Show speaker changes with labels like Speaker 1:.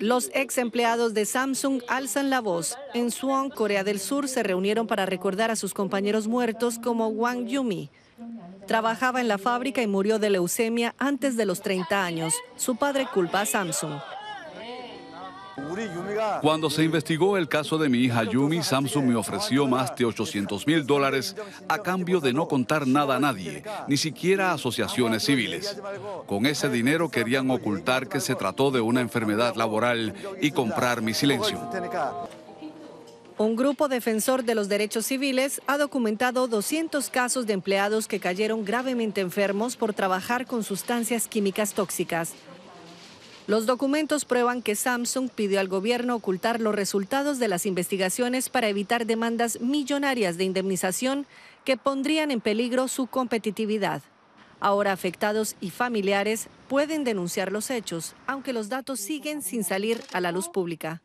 Speaker 1: Los ex empleados de Samsung alzan la voz. En Suwon, Corea del Sur, se reunieron para recordar a sus compañeros muertos como Wang Yumi. Trabajaba en la fábrica y murió de leucemia antes de los 30 años. Su padre culpa a Samsung.
Speaker 2: Cuando se investigó el caso de mi hija Yumi, Samsung me ofreció más de 800 mil dólares a cambio de no contar nada a nadie, ni siquiera a asociaciones civiles. Con ese dinero querían ocultar que se trató de una enfermedad laboral y comprar mi silencio.
Speaker 1: Un grupo defensor de los derechos civiles ha documentado 200 casos de empleados que cayeron gravemente enfermos por trabajar con sustancias químicas tóxicas. Los documentos prueban que Samsung pidió al gobierno ocultar los resultados de las investigaciones para evitar demandas millonarias de indemnización que pondrían en peligro su competitividad. Ahora afectados y familiares pueden denunciar los hechos, aunque los datos siguen sin salir a la luz pública.